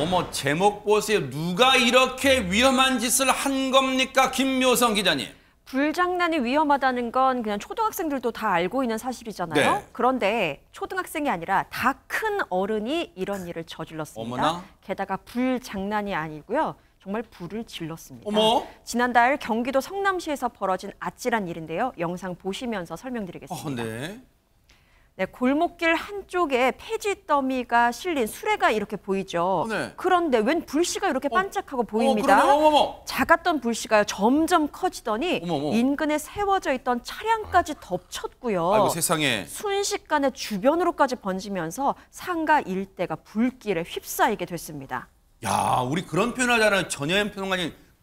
어머 제목 보세요. 누가 이렇게 위험한 짓을 한 겁니까? 김묘성 기자님. 불장난이 위험하다는 건 그냥 초등학생들도 다 알고 있는 사실이잖아요. 네. 그런데 초등학생이 아니라 다 큰 어른이 이런 일을 저질렀습니다. 어머나? 게다가 불장난이 아니고요. 정말 불을 질렀습니다. 어머? 지난달 경기도 성남시에서 벌어진 아찔한 일인데요. 영상 보시면서 설명드리겠습니다. 어, 네. 네, 골목길 한쪽에 폐지 더미가 실린 수레가 이렇게 보이죠. 어, 네. 그런데 웬 불씨가 이렇게 어. 반짝하고 어, 보입니다. 어머, 어머. 작았던 불씨가 점점 커지더니 어머, 인근에 세워져 있던 차량까지 덮쳤고요. 아이고, 세상에. 순식간에 주변으로까지 번지면서 상가 일대가 불길에 휩싸이게 됐습니다. 야, 우리 그런 표현 하잖아요. 전염 표현관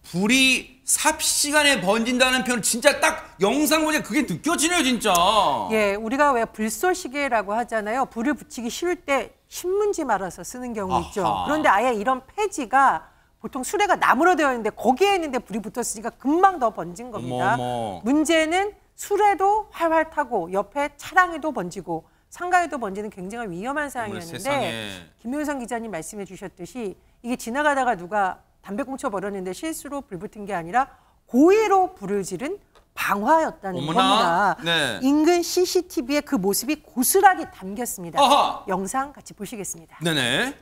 불이 삽시간에 번진다는 표현 진짜 딱 영상 보니까 그게 느껴지네요 진짜. 예, 우리가 왜 불쏘시개라고 하잖아요. 불을 붙이기 쉬울 때 신문지 말아서 쓰는 경우 아하. 있죠. 그런데 아예 이런 폐지가 보통 수레가 나무로 되어 있는데 거기에 있는데 불이 붙었으니까 금방 더 번진 겁니다. 어머머. 문제는 수레도 활활 타고 옆에 차량에도 번지고 상가에도 번지는 굉장히 위험한 상황이었는데 김효상 기자님 말씀해 주셨듯이 이게 지나가다가 누가 담배 꽁초 버렸는데 실수로 불 붙은 게 아니라 고의로 불을 지른 방화였다는 어머나? 겁니다. 네. 인근 CCTV에 그 모습이 고스란히 담겼습니다. 어허! 영상 같이 보시겠습니다. 네네.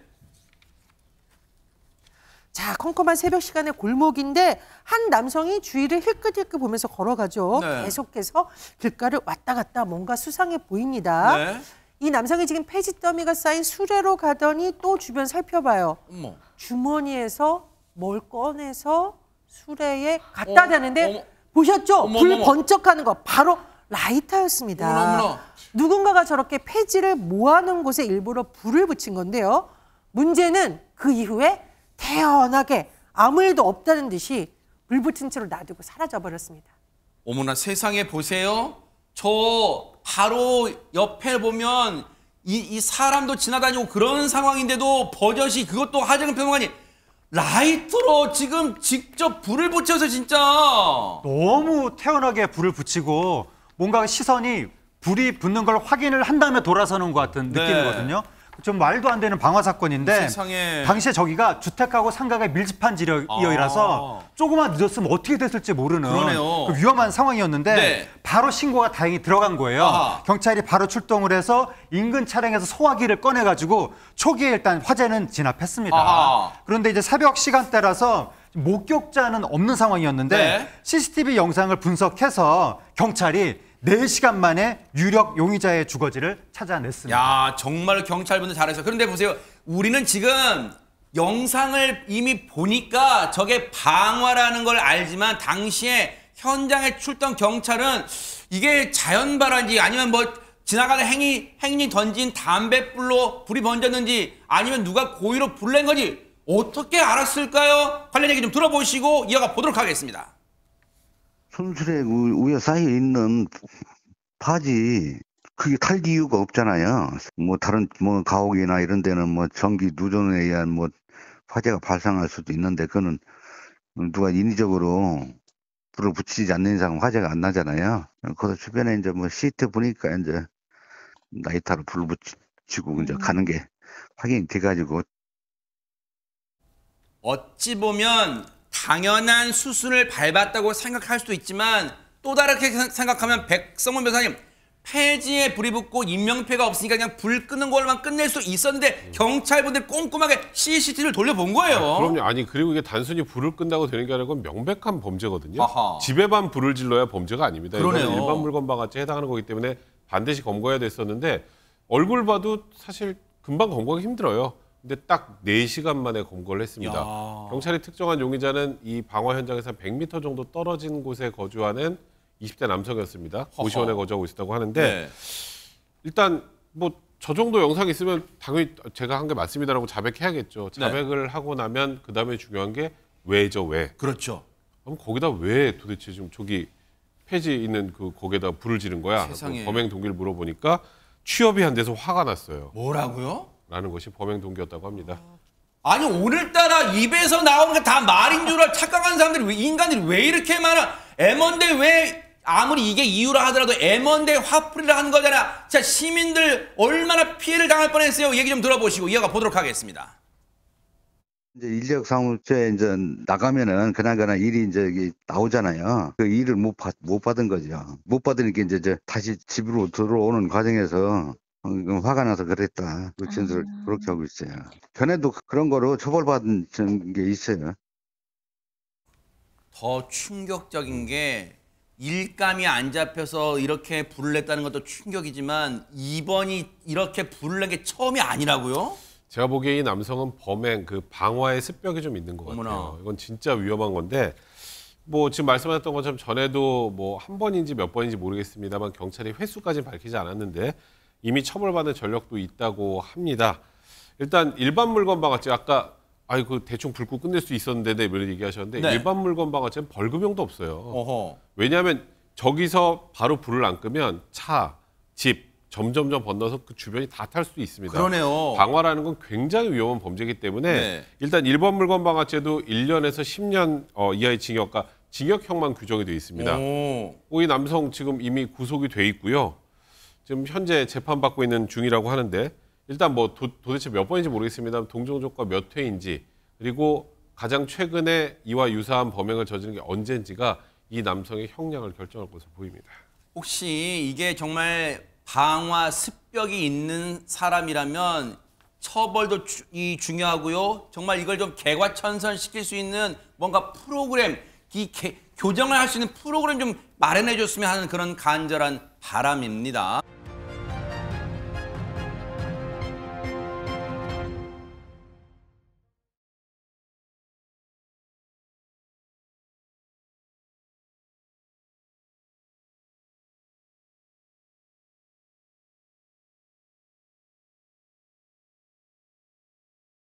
자, 컴컴한 새벽 시간에 골목인데 한 남성이 주위를 힐끗힐끗 보면서 걸어가죠. 네. 계속해서 길가를 왔다 갔다 뭔가 수상해 보입니다. 네. 이 남성이 지금 폐지 더미가 쌓인 수레로 가더니 또 주변 살펴봐요. 어머. 주머니에서 뭘 꺼내서 수레에 갖다 대는데 보셨죠? 어머, 불 어머. 번쩍하는 거 바로 라이터였습니다. 누군가가 저렇게 폐지를 모아놓은 곳에 일부러 불을 붙인 건데요. 문제는 그 이후에 태연하게 아무 일도 없다는 듯이 불 붙인 채로 놔두고 사라져버렸습니다. 어머나 세상에 보세요. 저 바로 옆에 보면 이, 이 사람도 지나다니고 그런 상황인데도 버젓이 그것도 하재근 평론가님 라이트로 지금 직접 불을 붙여서 진짜 너무 태연하게 불을 붙이고 뭔가 시선이 불이 붙는 걸 확인을 한 다음에 돌아서는 것 같은 네. 느낌이거든요. 좀 말도 안 되는 방화 사건인데 세상에. 당시에 저기가 주택하고 상가가 밀집한 지역이라서 아. 조금만 늦었으면 어떻게 됐을지 모르는 그 위험한 상황이었는데 네. 바로 신고가 다행히 들어간 거예요. 아하. 경찰이 바로 출동을 해서 인근 차량에서 소화기를 꺼내가지고 초기에 일단 화재는 진압했습니다. 아하. 그런데 이제 새벽 시간대라서 목격자는 없는 상황이었는데 네. CCTV 영상을 분석해서 경찰이 4시간 만에 유력 용의자의 주거지를 찾아냈습니다. 야, 정말 경찰분들 잘해서. 그런데 보세요. 우리는 지금 영상을 이미 보니까 저게 방화라는 걸 알지만 당시에 현장에 출동 경찰은 이게 자연 발화인지 아니면 뭐 지나가는 행위 행인 던진 담뱃불로 불이 번졌는지 아니면 누가 고의로 불낸 건지 어떻게 알았을까요? 관련 얘기 좀 들어보시고 이어가 보도록 하겠습니다. 손수레 우여 사이에 있는 바지 그게 탈 이유가 없잖아요. 뭐 다른 뭐 가옥이나 이런 데는 뭐 전기 누전에 의한 뭐 화재가 발생할 수도 있는데 그는 거 누가 인위적으로 불을 붙이지 않는 이상 화재가 안 나잖아요. 그래서 주변에 이제 뭐 시트 보니까 이제 나이타로 불을 붙이고 이제 음. 가는 게 확인이 돼가지고 어찌 보면 당연한 수순을 밟았다고 생각할 수도 있지만 또 다르게 생각하면 백성문 변사님 호 폐지에 불이 붙고 인명피가 없으니까 그냥 불 끄는 걸로만 끝낼 수 있었는데 경찰분들 꼼꼼하게 CCTV를 돌려본 거예요. 아, 그럼요. 아니 그리고 이게 단순히 불을 끈다고 되는 게 아니라 건 명백한 범죄거든요. 아하. 집에만 불을 질러야 범죄가 아닙니다. 그러네요. 일반 물건방아죄에 해당하는 거기 때문에 반드시 검거해야 됐었는데 얼굴 봐도 사실 금방 검거하기 힘들어요. 근데 딱 네시간 만에 검거를 했습니다. 야. 경찰이 특정한 용의자는 이 방화 현장에서 100m 정도 떨어진 곳에 거주하는 20대 남성이었습니다. 오시원에 거주하고 있었다고 하는데 네. 일단 뭐 저 정도 영상이 있으면 당연히 제가 한 게 맞습니다라고 자백해야겠죠. 네. 자백을 네. 하고 나면 그 다음에 중요한 게 왜죠 왜. 그렇죠. 그럼 거기다 왜 도대체 지금 저기 폐지 있는 그 거기에다 불을 지른 거야? 뭐 세상에. 범행 동기를 물어보니까 취업이 안 돼서 화가 났어요. 뭐라고요? 라는 것이 범행 동기였다고 합니다. 아. 아니 오늘따라 입에서 나오는 게 다 말인 줄 착각하는 사람들이 왜, 인간들이 왜 이렇게 많아? 애먼데 왜 아무리 이게 이유라 하더라도 M1대 화풀이를 한 거잖아. 자, 시민들 얼마나 피해를 당할 뻔했어요. 얘기 좀 들어보시고 이어가 보도록 하겠습니다. 이제 인력 사무처에 이제 나가면은 그나그나 일이 이제 나오잖아요. 그 일을 못, 받, 못 받은 거죠. 못 받으니까 이제, 이제 다시 집으로 들어오는 과정에서 화가 나서 그랬다. 그 진술을 아... 그렇게 하고 있어요. 전에도 그런 거로 처벌받은 게 있어요. 더 충격적인 게 일감이 안 잡혀서 이렇게 불을 냈다는 것도 충격이지만 이번이 이렇게 불을 낸 게 처음이 아니라고요? 제가 보기에 이 남성은 범행 그 방화의 습벽이 좀 있는 것 같아요. 이건 진짜 위험한 건데 뭐 지금 말씀하셨던 것처럼 전에도 뭐 한 번인지 몇 번인지 모르겠습니다만 경찰이 횟수까지 밝히지 않았는데 이미 처벌받은 전력도 있다고 합니다. 일단 일반 물건 방아 아까 아니 그 대충 불고 끝낼 수 있었는데 네, 뭐 이런 얘기하셨는데 네. 일반 물건 방아쇠는 벌금형도 없어요. 어허. 왜냐하면 저기서 바로 불을 안 끄면 차, 집 점점점 번너서그 주변이 다 탈 수 있습니다. 그러네요. 방화라는 건 굉장히 위험한 범죄이기 때문에 네. 일단 일반 물건 방아죄도 1년에서 10년 어, 이하의 징역과 징역형만 규정이 되어 있습니다. 오. 이 남성 지금 이미 구속이 돼 있고요. 지금 현재 재판받고 있는 중이라고 하는데 일단 뭐 도, 대체몇 번인지 모르겠습니다만 동종족과 몇 회인지 그리고 가장 최근에 이와 유사한 범행을 저지른 게언젠지가이 남성의 형량을 결정할 것으로 보입니다. 혹시 이게 정말 방화 습벽이 있는 사람이라면 처벌도 이 중요하고요. 정말 이걸 좀 개과천선시킬 수 있는 뭔가 프로그램, 이 개, 교정을 할 수 있는 프로그램 좀 마련해 줬으면 하는 그런 간절한 바람입니다.